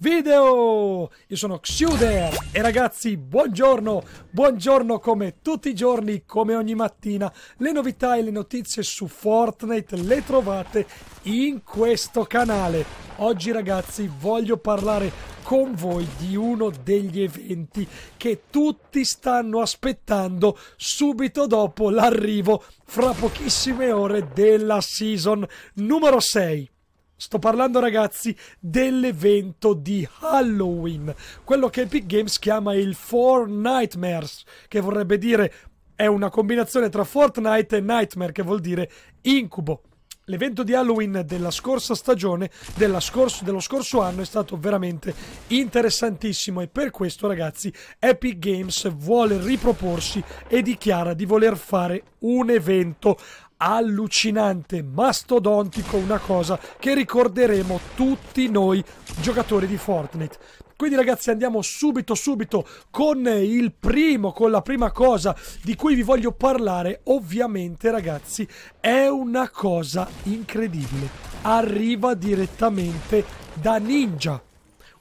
video! Io sono Xuder e ragazzi buongiorno, buongiorno come tutti i giorni, come ogni mattina. Le novità e le notizie su Fortnite le trovate in questo canale. Oggi ragazzi voglio parlare con voi di uno degli eventi che tutti stanno aspettando subito dopo l'arrivo fra pochissime ore della season numero 6. Sto parlando, ragazzi, dell'evento di Halloween, quello che Epic Games chiama il Four Nightmares, che vorrebbe dire è una combinazione tra Fortnite e Nightmare, che vuol dire incubo. L'evento di Halloween della scorsa stagione, della scorso, dello scorso anno, è stato veramente interessantissimo e per questo, ragazzi, Epic Games vuole riproporsi e dichiara di voler fare un evento allucinante, mastodontico, una cosa che ricorderemo tutti noi giocatori di Fortnite. Quindi ragazzi andiamo subito subito con il primo, con la prima cosa di cui vi voglio parlare, ovviamente ragazzi è una cosa incredibile, arriva direttamente da Ninja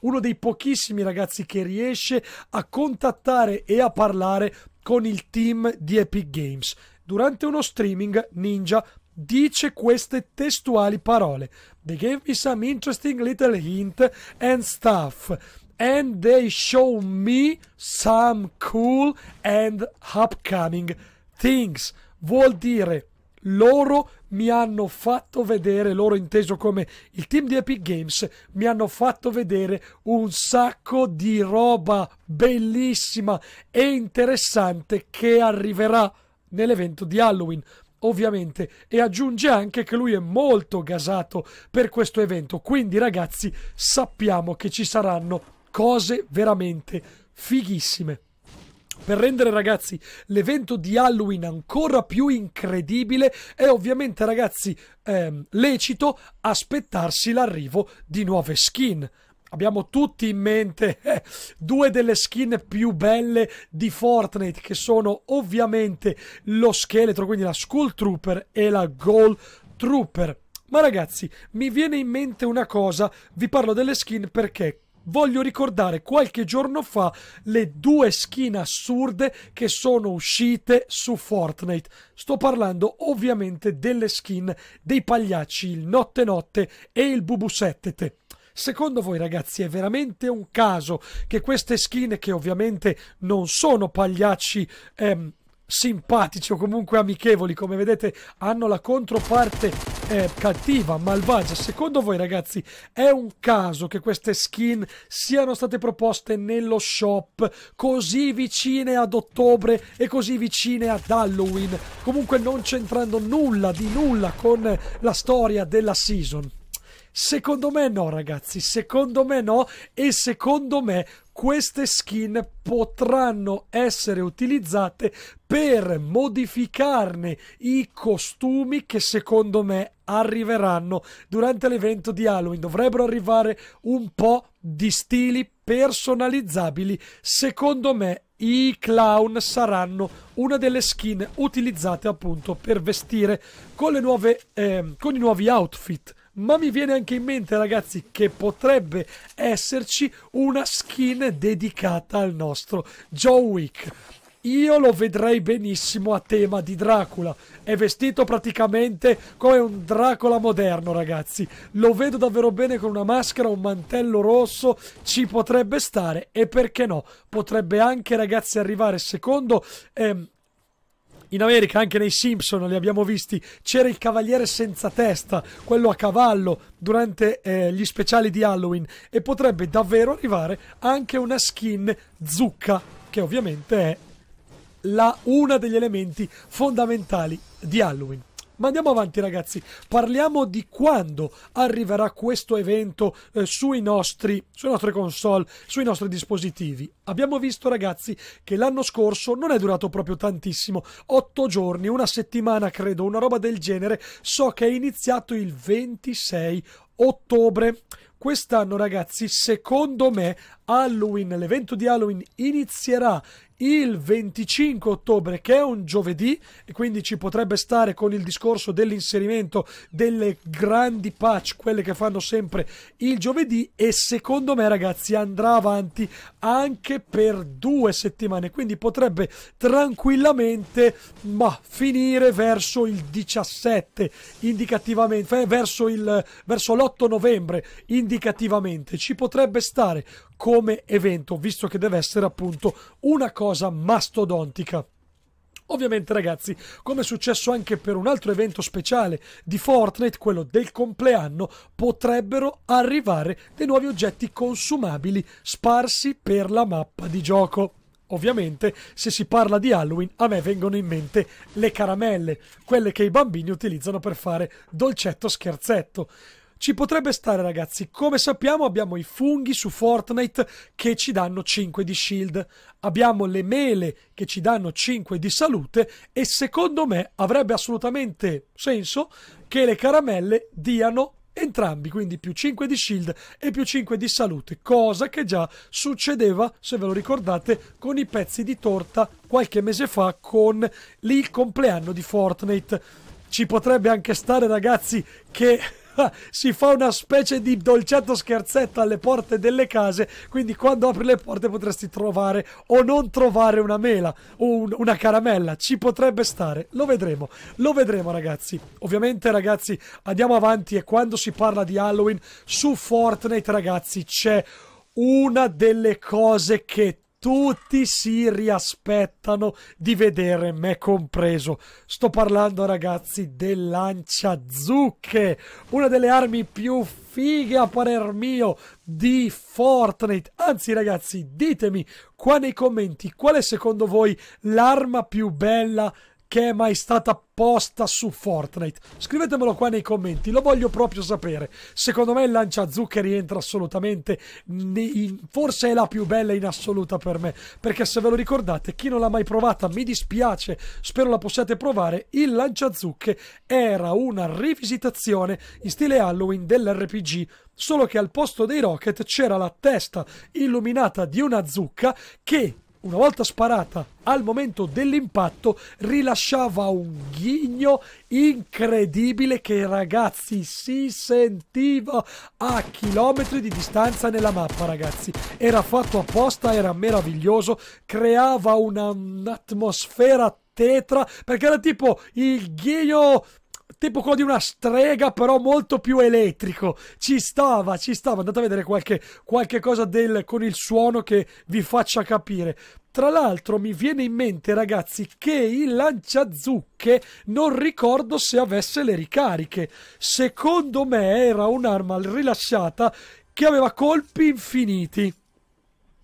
uno dei pochissimi ragazzi che riesce a contattare e a parlare con il team di Epic Games. Durante uno streaming, Ninja dice queste testuali parole: They gave me some interesting little hint and stuff. And they show me some cool and upcoming things. Vuol dire loro mi hanno fatto vedere, loro inteso come il team di Epic Games, mi hanno fatto vedere un sacco di roba bellissima e interessante che arriverà nell'evento di Halloween ovviamente e aggiunge anche che lui è molto gasato per questo evento quindi ragazzi sappiamo che ci saranno cose veramente fighissime per rendere ragazzi l'evento di Halloween ancora più incredibile è ovviamente ragazzi ehm, lecito aspettarsi l'arrivo di nuove skin Abbiamo tutti in mente due delle skin più belle di Fortnite che sono ovviamente lo scheletro, quindi la Skull Trooper e la Goal Trooper. Ma ragazzi, mi viene in mente una cosa, vi parlo delle skin perché voglio ricordare qualche giorno fa le due skin assurde che sono uscite su Fortnite. Sto parlando ovviamente delle skin dei pagliacci, il Notte Notte e il Bubusettete. Secondo voi ragazzi è veramente un caso che queste skin, che ovviamente non sono pagliacci ehm, simpatici o comunque amichevoli, come vedete hanno la controparte eh, cattiva, malvagia. Secondo voi ragazzi è un caso che queste skin siano state proposte nello shop così vicine ad ottobre e così vicine ad Halloween, comunque non c'entrando nulla di nulla con la storia della season? Secondo me no, ragazzi, secondo me no e secondo me queste skin potranno essere utilizzate per modificarne i costumi che secondo me arriveranno durante l'evento di Halloween. Dovrebbero arrivare un po' di stili personalizzabili. Secondo me i clown saranno una delle skin utilizzate appunto per vestire con, nuove, eh, con i nuovi outfit ma mi viene anche in mente ragazzi che potrebbe esserci una skin dedicata al nostro John Wick. Io lo vedrei benissimo a tema di Dracula. È vestito praticamente come un Dracula moderno, ragazzi. Lo vedo davvero bene con una maschera, un mantello rosso. Ci potrebbe stare e perché no? Potrebbe anche, ragazzi, arrivare secondo. Ehm, in America anche nei Simpson li abbiamo visti, c'era il cavaliere senza testa, quello a cavallo durante eh, gli speciali di Halloween e potrebbe davvero arrivare anche una skin zucca che ovviamente è la, una degli elementi fondamentali di Halloween. Ma andiamo avanti, ragazzi. Parliamo di quando arriverà questo evento eh, sui nostri, sulle nostre console, sui nostri dispositivi. Abbiamo visto, ragazzi, che l'anno scorso non è durato proprio tantissimo. Otto giorni, una settimana, credo, una roba del genere. So che è iniziato il 26 ottobre. Quest'anno, ragazzi, secondo me, Halloween, l'evento di Halloween inizierà il 25 ottobre, che è un giovedì, e quindi ci potrebbe stare con il discorso dell'inserimento delle grandi patch, quelle che fanno sempre il giovedì. E secondo me, ragazzi, andrà avanti anche per due settimane, quindi potrebbe tranquillamente ma, finire verso il 17, indicativamente, eh, verso, il, verso l'8 novembre, indicativamente. Ci potrebbe stare come evento, visto che deve essere appunto una cosa mastodontica. Ovviamente ragazzi, come è successo anche per un altro evento speciale di Fortnite, quello del compleanno, potrebbero arrivare dei nuovi oggetti consumabili sparsi per la mappa di gioco. Ovviamente, se si parla di Halloween, a me vengono in mente le caramelle, quelle che i bambini utilizzano per fare dolcetto scherzetto ci potrebbe stare, ragazzi. Come sappiamo, abbiamo i funghi su Fortnite che ci danno 5 di shield, abbiamo le mele che ci danno 5 di salute e secondo me avrebbe assolutamente senso che le caramelle diano entrambi, quindi più 5 di shield e più 5 di salute, cosa che già succedeva, se ve lo ricordate, con i pezzi di torta qualche mese fa con il compleanno di Fortnite. Ci potrebbe anche stare, ragazzi, che si fa una specie di dolcetto scherzetto alle porte delle case, quindi quando apri le porte potresti trovare o non trovare una mela o un, una caramella, ci potrebbe stare, lo vedremo, lo vedremo ragazzi. Ovviamente ragazzi andiamo avanti e quando si parla di Halloween su Fortnite ragazzi c'è una delle cose che tutti si riaspettano di vedere me compreso. Sto parlando, ragazzi, del lancia zucche, una delle armi più fighe a parer mio di Fortnite. Anzi, ragazzi, ditemi qua nei commenti qual è secondo voi l'arma più bella che è mai stata posta su Fortnite? Scrivetemelo qua nei commenti, lo voglio proprio sapere. Secondo me il lancia zucche rientra assolutamente, in, forse è la più bella in assoluta per me, perché se ve lo ricordate, chi non l'ha mai provata, mi dispiace, spero la possiate provare, il lancia zucche era una rivisitazione in stile Halloween dell'RPG solo che al posto dei rocket c'era la testa illuminata di una zucca che una volta sparata al momento dell'impatto, rilasciava un ghigno incredibile che ragazzi si sentiva a chilometri di distanza nella mappa, ragazzi. Era fatto apposta, era meraviglioso, creava un'atmosfera tetra perché era tipo il ghigno tipo quello di una strega, però molto più elettrico. Ci stava, ci stava. Andate a vedere qualche, qualche cosa del, con il suono che vi faccia capire. Tra l'altro mi viene in mente, ragazzi, che il lanciazucche non ricordo se avesse le ricariche. Secondo me era un'arma rilasciata che aveva colpi infiniti.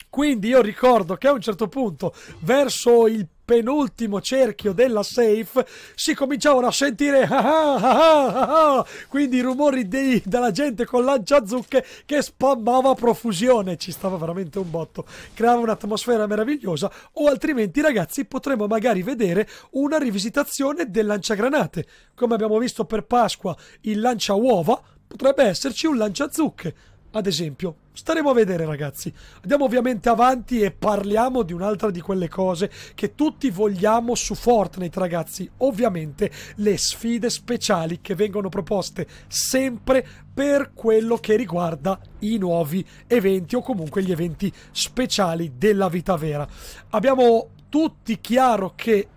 Quindi io ricordo che a un certo punto, verso il penultimo cerchio della safe si cominciavano a sentire ah ah ah, ah ah ah quindi i rumori dei, della gente con lanciazucche che spammava a profusione ci stava veramente un botto creava un'atmosfera meravigliosa o altrimenti ragazzi potremmo magari vedere una rivisitazione del lanciagranate come abbiamo visto per Pasqua il lancia uova potrebbe esserci un lanciazucche ad esempio. Staremo a vedere ragazzi. Andiamo ovviamente avanti e parliamo di un'altra di quelle cose che tutti vogliamo su Fortnite ragazzi. Ovviamente le sfide speciali che vengono proposte sempre per quello che riguarda i nuovi eventi o comunque gli eventi speciali della vita vera. Abbiamo tutti chiaro che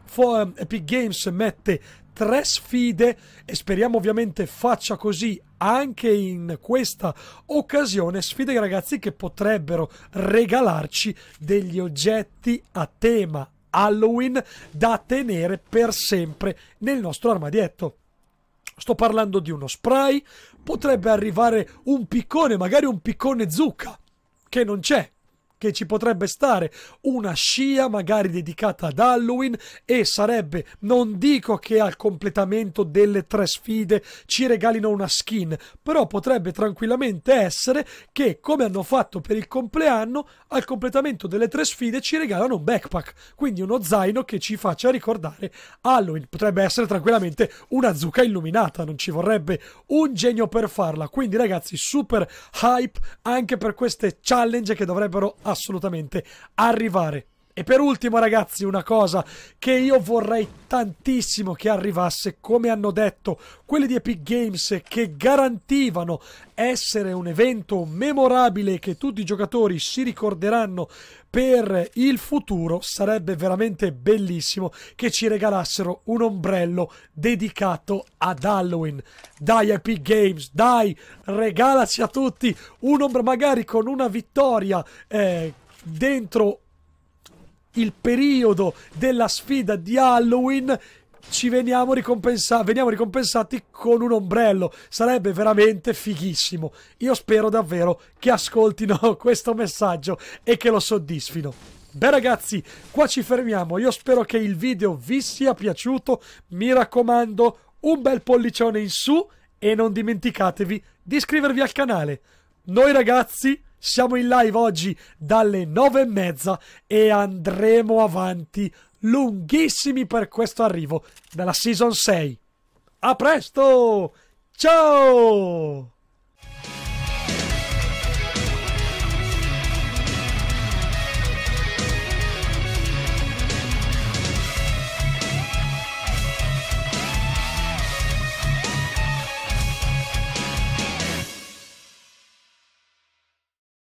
Epic Games mette tre sfide e speriamo ovviamente faccia così anche in questa occasione sfide ragazzi che potrebbero regalarci degli oggetti a tema Halloween da tenere per sempre nel nostro armadietto. Sto parlando di uno spray, potrebbe arrivare un piccone, magari un piccone zucca, che non c'è, che ci potrebbe stare una scia magari dedicata ad Halloween e sarebbe, non dico che al completamento delle tre sfide ci regalino una skin, però potrebbe tranquillamente essere che come hanno fatto per il compleanno, al completamento delle tre sfide ci regalano un backpack, quindi uno zaino che ci faccia ricordare Halloween. Potrebbe essere tranquillamente una zucca illuminata, non ci vorrebbe un genio per farla. Quindi ragazzi, super hype anche per queste challenge che dovrebbero assolutamente arrivare. E per ultimo ragazzi una cosa che io vorrei tantissimo che arrivasse, come hanno detto quelli di Epic Games che garantivano essere un evento memorabile che tutti i giocatori si ricorderanno per il futuro, sarebbe veramente bellissimo che ci regalassero un ombrello dedicato ad Halloween. Dai Epic Games, dai, regalaci a tutti un ombrello magari con una vittoria eh, dentro il periodo della sfida di Halloween ci veniamo, ricompensa veniamo ricompensati con un ombrello. Sarebbe veramente fighissimo. Io spero davvero che ascoltino questo messaggio e che lo soddisfino. Beh ragazzi, qua ci fermiamo. Io spero che il video vi sia piaciuto. Mi raccomando, un bel pollicione in su e non dimenticatevi di iscrivervi al canale. Noi ragazzi siamo in live oggi dalle nove e mezza e andremo avanti lunghissimi per questo arrivo della Season 6. A presto! Ciao!